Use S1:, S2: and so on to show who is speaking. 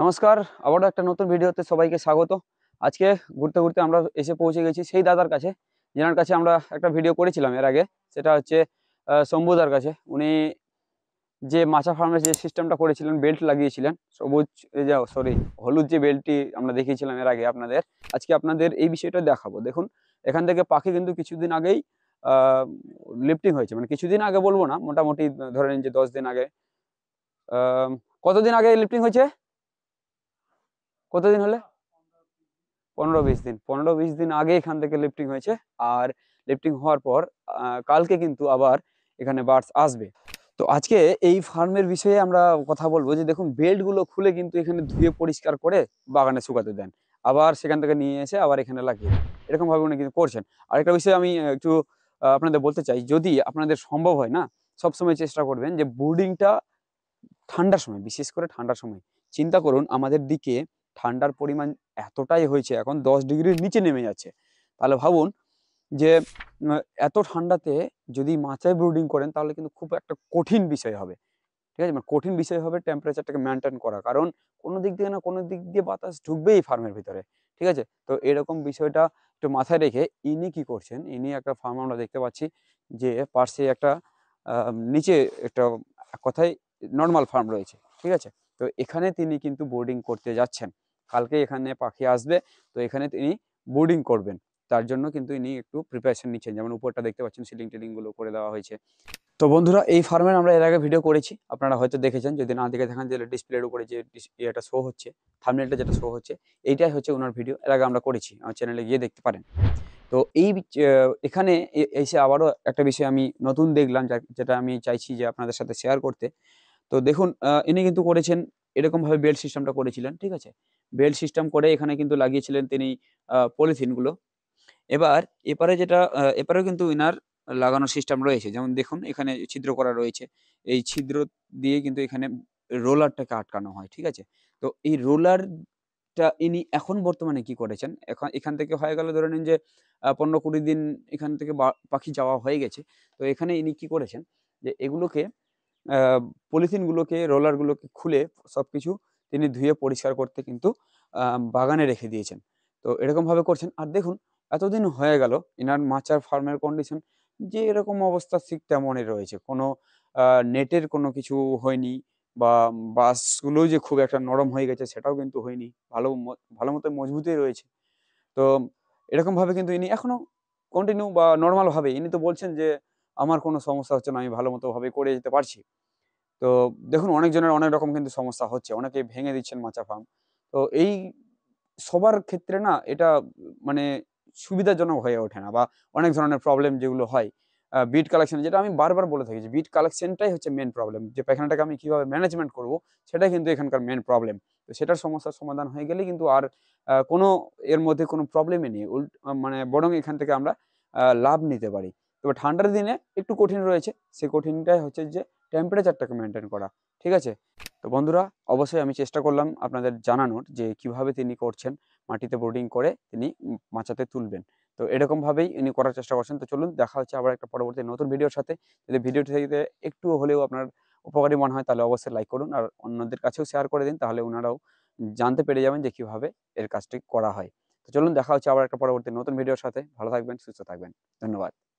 S1: নমস্কার আবারও একটা নতুন ভিডিওতে সবাইকে স্বাগত আজকে ঘুরতে ঘুরতে আমরা এসে পৌঁছে গেছি সেই দাদার কাছে যেনার কাছে আমরা একটা ভিডিও করেছিলাম এর আগে সেটা হচ্ছে শম্ভুদার কাছে উনি যে মাছা ফার্মের যে সিস্টেমটা করেছিলেন বেল্ট লাগিয়েছিলেন সবুজ যে সরি হলুদ যে বেল্টটি আমরা দেখিয়েছিলাম এর আগে আপনাদের আজকে আপনাদের এই বিষয়টা দেখাবো দেখুন এখান থেকে পাখি কিন্তু কিছুদিন আগেই লিফটিং হয়েছে মানে কিছুদিন আগে বলবো না মোটামুটি ধরে নিন যে দশ দিন আগে কতদিন আগে লিফটিং হয়েছে কতদিন হলে পনেরো বিশ দিন পনেরো বিশ দিন আগে এখান থেকে লিফটিং হয়েছে আর লিফটিং হওয়ার পর কালকে কিন্তু আবার এখানে বার্ডস আসবে তো আজকে এই ফার্মের বিষয়ে আমরা কথা বলবো যে দেখুন বেল্টগুলো খুলে কিন্তু এখানে ধুয়ে পরিষ্কার করে বাগানে শুকাতে দেন আবার সেখান থেকে নিয়ে এসে আবার এখানে লাগিয়ে এরকমভাবে উনি কিন্তু করছেন আরেকটা বিষয়ে আমি একটু আপনাদের বলতে চাই যদি আপনাদের সম্ভব হয় না সবসময় চেষ্টা করবেন যে বোর্ডিংটা ঠান্ডার সময় বিশেষ করে ঠান্ডার সময় চিন্তা করুন আমাদের দিকে ঠান্ডার পরিমাণ এতটাই হয়েছে এখন দশ ডিগ্রির নিচে নেমে যাচ্ছে তাহলে ভাবুন যে এত ঠান্ডাতে যদি মাচায় ব্রুডিং করেন তাহলে কিন্তু খুব একটা কঠিন বিষয় হবে ঠিক আছে মানে কঠিন বিষয় হবে টেম্পারেচারটাকে মেনটেন করা কারণ কোনো দিক দিয়ে না কোনো দিক দিয়ে বাতাস ঢুকবেই ফার্মের ভিতরে ঠিক আছে তো এরকম বিষয়টা একটু মাথায় রেখে ইনি কি করছেন ইনি একটা ফার্ম আমরা দেখতে পাচ্ছি যে পার্শ্বে একটা নিচে একটা কথায় নর্মাল ফার্ম রয়েছে ঠিক আছে তো এখানে তিনি কিন্তু বোর্ডিং করতে যাচ্ছেন কালকে এখানে পাখি আসবে তো এখানে তিনি বোর্ডিং করবেন তার জন্য কিন্তু ইনি একটু প্রিপারেশন নিচ্ছেন যেমন উপরটা দেখতে পাচ্ছেন সিলিং টিলিংগুলো করে দেওয়া হয়েছে তো বন্ধুরা এই ফার্মের আমরা এর আগে ভিডিও করেছি আপনারা হয়তো দেখেছেন যদি না দেখে দেখেন যে ডিসপ্লের উপরে যে ইয়েটা শো হচ্ছে থামনেলটা যেটা শো হচ্ছে এইটাই হচ্ছে ওনার ভিডিও এর আগে আমরা করেছি আমার চ্যানেলে গিয়ে দেখতে পারেন তো এই এখানে এসে আবারও একটা বিষয় আমি নতুন দেখলাম যেটা আমি চাইছি যে আপনাদের সাথে শেয়ার করতে তো দেখুন ইনি কিন্তু করেছেন এরকমভাবে বেল্ট সিস্টেমটা করেছিলেন ঠিক আছে বেল্ট সিস্টেম করে এখানে কিন্তু লাগিয়েছিলেন তিনি পলিথিনগুলো এবার এপারে যেটা এপারেও কিন্তু ইনার লাগানোর সিস্টেম রয়েছে যেমন দেখুন এখানে ছিদ্র করা রয়েছে এই ছিদ্র দিয়ে কিন্তু এখানে রোলারটাকে আটকানো হয় ঠিক আছে তো এই রোলারটা ইনি এখন বর্তমানে কি করেছেন এখন এখান থেকে হয়ে গেল ধরে নিন যে পনেরো কুড়ি দিন এখান থেকে পাখি যাওয়া হয়ে গেছে তো এখানে ইনি কি করেছেন যে এগুলোকে পলিথিনগুলোকে রোলারগুলোকে খুলে সব কিছু তিনি ধুয়ে পরিষ্কার করতে কিন্তু বাগানে রেখে দিয়েছেন তো এরকমভাবে করছেন আর দেখুন এতদিন হয়ে গেল ইনার মাচার ফার্মের কন্ডিশন যে এরকম অবস্থা ঠিক তেমনই রয়েছে কোনো নেটের কোনো কিছু হয়নি বা বাসগুলো যে খুব একটা নরম হয়ে গেছে সেটাও কিন্তু হয়নি ভালো ভালো মতো মজবুতই রয়েছে তো এরকমভাবে কিন্তু ইনি এখনও কন্টিনিউ বা নর্মালভাবে ইনি তো বলছেন যে আমার কোনো সমস্যা হচ্ছে না আমি ভালো মতোভাবে করে যেতে পারছি তো দেখুন অনেকজনের অনেক রকম কিন্তু সমস্যা হচ্ছে অনেকে ভেঙে দিচ্ছেন মাচা ফার্ম তো এই সবার ক্ষেত্রে না এটা মানে সুবিধাজনক হয়ে ওঠে না বা অনেক ধরনের প্রবলেম যেগুলো হয় বিট কালেকশন যেটা আমি বারবার বলে থাকি যে বিট কালেকশনটাই হচ্ছে মেন প্রবলেম যে পায়খানাটাকে আমি কীভাবে ম্যানেজমেন্ট করব সেটাই কিন্তু এখানকার মেন প্রবলেম তো সেটার সমস্যার সমাধান হয়ে গেলে কিন্তু আর কোনো এর মধ্যে কোনো প্রবলেমই নেই উল্ট মানে বরং এখান থেকে আমরা লাভ নিতে পারি এবার ঠান্ডার দিনে একটু কঠিন রয়েছে সেই কঠিনটাই হচ্ছে যে টেম্পারেচারটাকে মেনটেন করা ঠিক আছে তো বন্ধুরা অবশ্যই আমি চেষ্টা করলাম আপনাদের জানানোর যে কিভাবে তিনি করছেন মাটিতে বোর্ডিং করে তিনি মাচাতে তুলবেন তো এরকমভাবেই ইনি করার চেষ্টা করছেন তো চলুন দেখা হচ্ছে আবার একটা পরবর্তী নতুন ভিডিওর সাথে যদি ভিডিওটি থেকে একটু হলেও আপনার উপকারী মনে হয় তাহলে অবশ্যই লাইক করুন আর অন্যদের কাছেও শেয়ার করে দিন তাহলে ওনারাও জানতে পেরে যাবেন যে কীভাবে এর কাজটি করা হয় তো চলুন দেখা হচ্ছে আবার একটা পরবর্তী নতুন ভিডিওর সাথে ভালো থাকবেন সুস্থ থাকবেন ধন্যবাদ